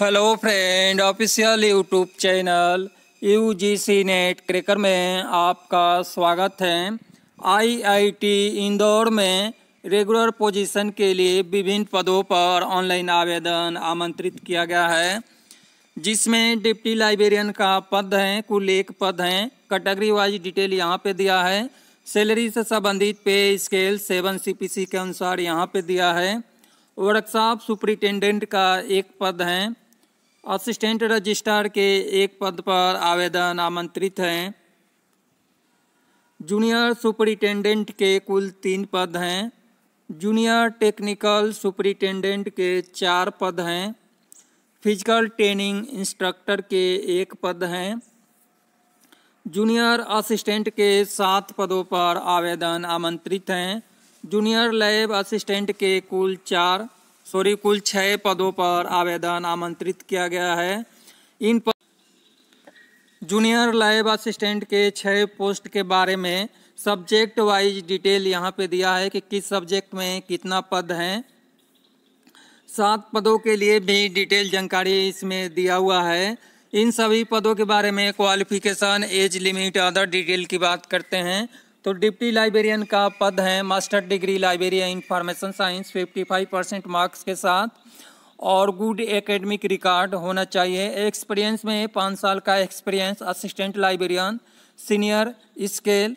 hello friend official YouTube channel U G C NET cracker में आपका स्वागत है आईआईटी इंदौर में रेगुलर पोजीशन के लिए विभिन्न पदों पर ऑनलाइन आवेदन आमंत्रित किया गया है जिसमें डिप्टी लाइब्रेरियन का पद है कुल एक पद हैं कैटेगरी वाइज डिटेल यहाँ पे दिया है सैलरी से संबंधित पे स्केल सेवन सी के अनुसार यहाँ पर दिया है वर्कशॉप सुपरिटेंडेंट का एक पद है असिस्टेंट रजिस्ट्रार के एक पद पर आवेदन आमंत्रित हैं जूनियर सुपरिटेंडेंट के कुल तीन पद हैं जूनियर टेक्निकल सुपरिटेंडेंट के चार पद हैं फिजिकल ट्रेनिंग इंस्ट्रक्टर के एक पद हैं जूनियर असिस्टेंट के सात पदों पर आवेदन आमंत्रित हैं जूनियर लैब असिस्टेंट के कुल चार सॉरी कुल छः पदों पर आवेदन आमंत्रित किया गया है इन पर जूनियर लाइव असिस्टेंट के छः पोस्ट के बारे में सब्जेक्ट वाइज डिटेल यहाँ पे दिया है कि किस सब्जेक्ट में कितना पद हैं सात पदों के लिए भी डिटेल जानकारी इसमें दिया हुआ है इन सभी पदों के बारे में qualification age limit other detail की बात करते हैं तो डिप्टी लाइब्रेरियन का पद है master degree library information science 55 percent marks के साथ और गुड एकेडमिक रिकॉर्ड होना चाहिए एक्सपीरियंस में पाँच साल का experience assistant librarian senior scale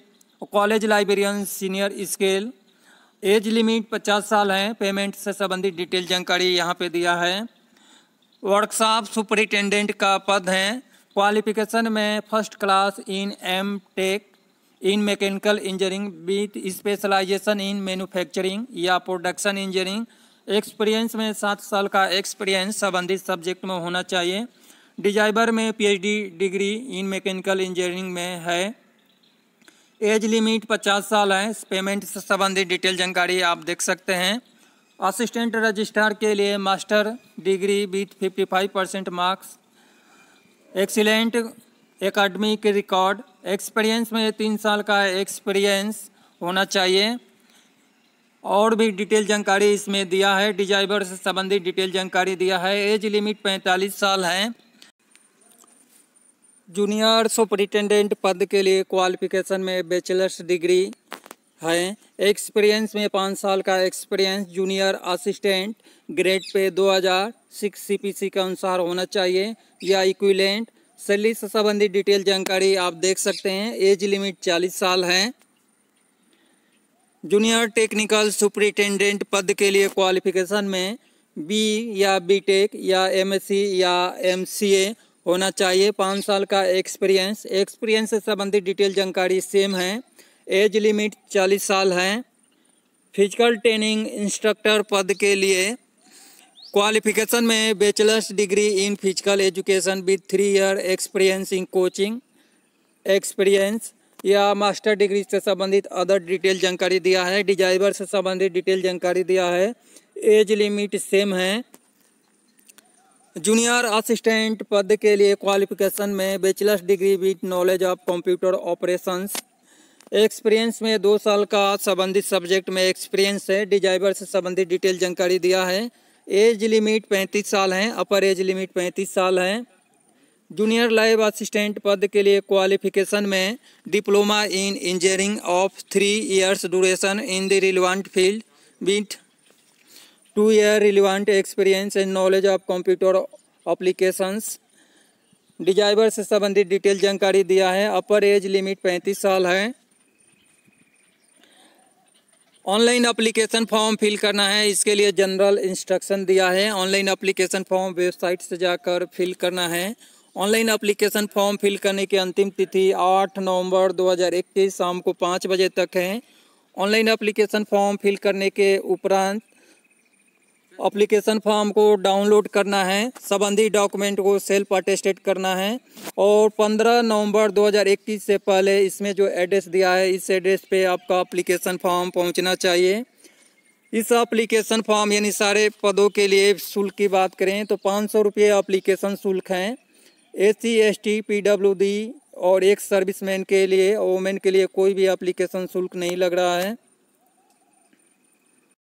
college librarian senior scale age limit पचास साल है पेमेंट से संबंधित डिटेल जानकारी यहाँ पे दिया है वर्कशॉप सुपरिटेंडेंट का पद है क्वालिफिकेशन में first class in M tech in mechanical engineering with specialisation in manufacturing या प्रोडक्शन इंजीनियरिंग एक्सपीरियंस में सात साल का एक्सपीरियंस संबंधित सब्जेक्ट में होना चाहिए डिजाइबर में PhD degree in mechanical engineering में है एज लिमिट पचास साल है पेमेंट से संबंधित डिटेल जानकारी आप देख सकते हैं असिस्टेंट रजिस्ट्रार के लिए master degree with fifty percent marks excellent academy के रिकॉर्ड एक्सपीरियंस में तीन साल का एक्सपीरियंस होना चाहिए और भी डिटेल जानकारी इसमें दिया है डिजाइवर से संबंधित डिटेल जानकारी दिया है एज लिमिट 45 साल है जूनियर सुपरिटेंडेंट पद के लिए क्वालिफिकेशन में बैचलर्स डिग्री है एक्सपीरियंस में पाँच साल का experience junior assistant grade pay हजार सिक्स सीपीसी के अनुसार होना चाहिए या इक्विलेंट सैलरी से संबंधित डिटेल जानकारी आप देख सकते हैं एज लिमिट 40 साल है जूनियर टेक्निकल सुपरिटेंडेंट पद के लिए क्वालिफिकेशन में बी या बीटेक या एमएससी या एमसीए होना चाहिए पाँच साल का एक्सपीरियंस एक्सपीरियंस से संबंधित डिटेल जानकारी सेम है एज लिमिट चालीस साल है फिजिकल ट्रेनिंग इंस्ट्रक्टर पद के लिए क्वालिफिकेशन में bachelor's degree in physical education with three year experience in coaching experience या मास्टर डिग्री से संबंधित अदर डिटेल जानकारी दिया है डिजाइवर से संबंधित डिटेल जानकारी दिया है एज लिमिट सेम है जूनियर असिस्टेंट पद के लिए क्वालिफिकेशन में bachelor's degree with knowledge of computer operations experience में दो साल का संबंधित सब्जेक्ट में एक्सपीरियंस है डिजाइवर से संबंधित डिटेल जानकारी दिया है एज लिमिट पैंतीस साल हैं अपर एज लिमिट पैंतीस साल हैं जूनियर लाइव असिस्टेंट पद के लिए क्वालिफिकेशन में diploma in engineering of three years duration in the relevant field with two year relevant experience and knowledge of computer applications desirable से संबंधित डिटेल जानकारी दिया है अपर एज लिमिट पैंतीस साल है ऑनलाइन अप्लीकेशन फॉर्म फिल करना है इसके लिए जनरल इंस्ट्रक्शन दिया है ऑनलाइन अप्लीकेशन फॉर्म वेबसाइट से जाकर फिल करना है ऑनलाइन अप्लीकेशन फॉर्म फिल करने की अंतिम तिथि 8 नवंबर 2021 शाम को पाँच बजे तक है ऑनलाइन अप्लीकेशन फॉर्म फिल करने के उपरांत अप्लीकेशन फॉर्म को डाउनलोड करना है संबंधी डॉक्यूमेंट को सेल्फ अटेस्टेड करना है और 15 नवंबर 2021 से पहले इसमें जो एड्रेस दिया है इस एड्रेस पे आपका अप्लीकेशन फॉर्म पहुंचना चाहिए इस अप्लीकेशन फॉर्म यानी सारे पदों के लिए शुल्क की बात करें तो पाँच सौ रुपये अप्लीकेशन शुल्क हैं A C S T P W D और एक सर्विस के लिए वोमेन के लिए कोई भी अप्लीकेशन शुल्क नहीं लग रहा है